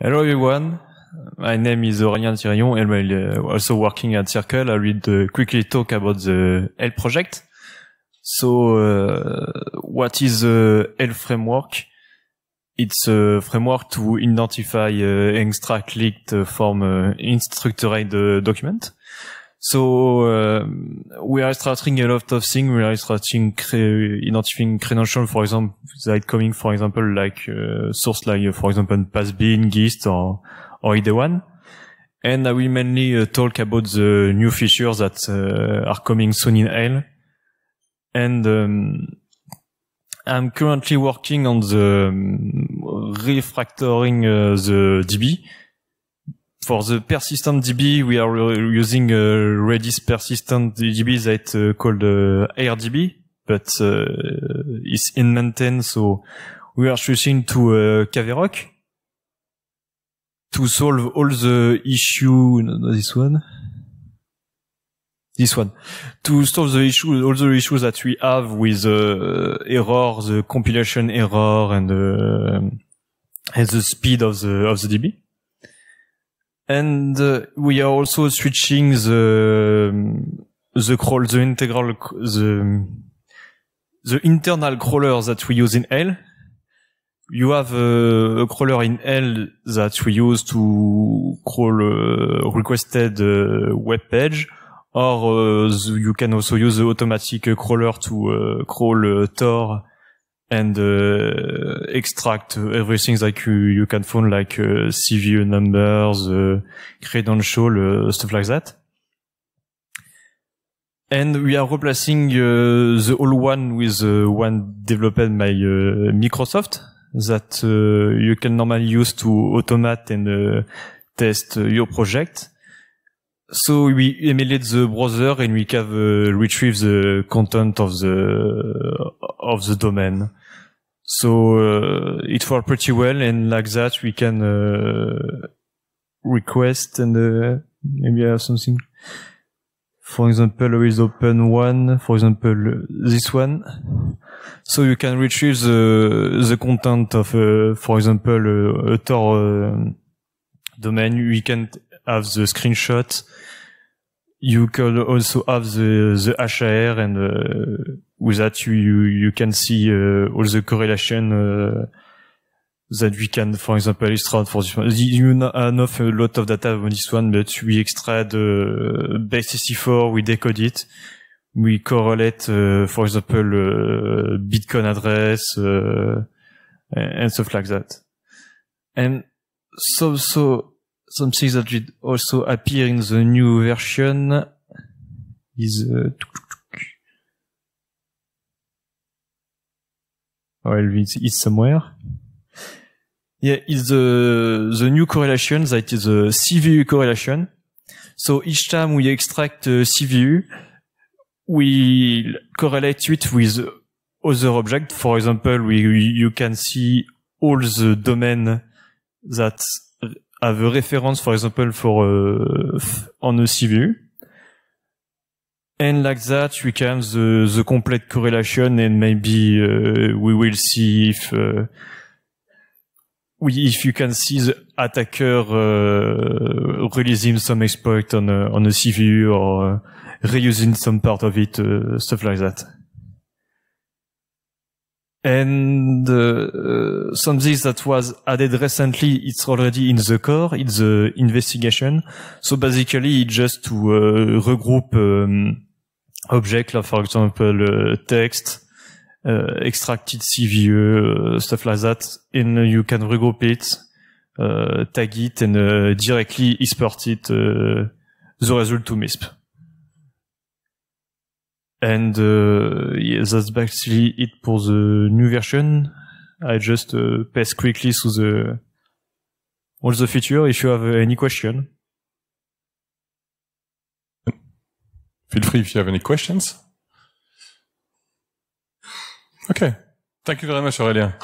Hello everyone. My name is Aurélien Thirion and I'm uh, also working at Circle. I will uh, quickly talk about the L project. So, uh, what is the L framework? It's a framework to identify uh, extract leaked from uh, instructoried document. So um, we are starting a lot of things. We are starting cre identifying credential, for example, that coming, for example, like uh, source, like uh, for example, Passbin, Gist, or or either one. And I will mainly uh, talk about the new features that uh, are coming soon in L. And um, I'm currently working on the um, refactoring uh, the DB for the persistent DB, we are using a uh, Redis persistent DB that uh, called uh, AirDB, but uh, it's in maintenance, so we are switching to uh, Caverock to solve all the issue. this one. This one to solve the issue, all the issues that we have with uh, error, the compilation error, and, and the speed of the of the DB. and uh, we are also switching the um, the crawl the integral the the internal crawler that we use in L. You have a, a crawler in L that we use to crawl a uh, requested uh, web page, or uh, you can also use the automatic uh, crawler to uh, crawl Tor and uh, extract everything that you, you can find, like uh, CVE uh, numbers, uh, credential, uh, stuff like that. And we are replacing uh, the old one with one developed by Microsoft that you can normally use to automate and test your project. So we emulate the browser and we can uh, retrieve the content of the of the domain. So uh, it works pretty well, and like that we can uh, request and maybe have something. For example, I open one. For example, this one. So you can retrieve the the content of, for example, a Tor domain. We can have the screenshot. You can also have the the HAR, and uh, with that you you, can see uh, all the correlation uh, that we can, for example, extract for this one. You enough uh, a lot of data on this one, but we extract uh, base 64 we decode it, we correlate, for example, Bitcoin address and stuff like that. And so so some that did also appear in the new version is uh, well, it's, somewhere. Yeah, is the the new correlation that is the CVU correlation. So each time we extract a uh, CVU, we correlate it with other object. For example, we you can see all the domain that have a reference, for example, for uh, on a CVU. And like that, we can the the complete correlation, and maybe uh, we will see if uh, we if you can see the attacker uh, releasing some exploit on a, uh, on a CVU or reusing some part of it, stuff like that and uh, uh, some something that was added recently it's already in the core It's the investigation so basically it's just to uh, regroup um, objects like for example uh, text uh, extracted CVE stuff like that and you can regroup it tag it and directly export it the result to MISP And uh, yeah, that's basically it for the new version. I just uh, pass quickly through the all the feature. If you have any question, feel free if you have any questions. Okay. Thank you very much, Aurelia.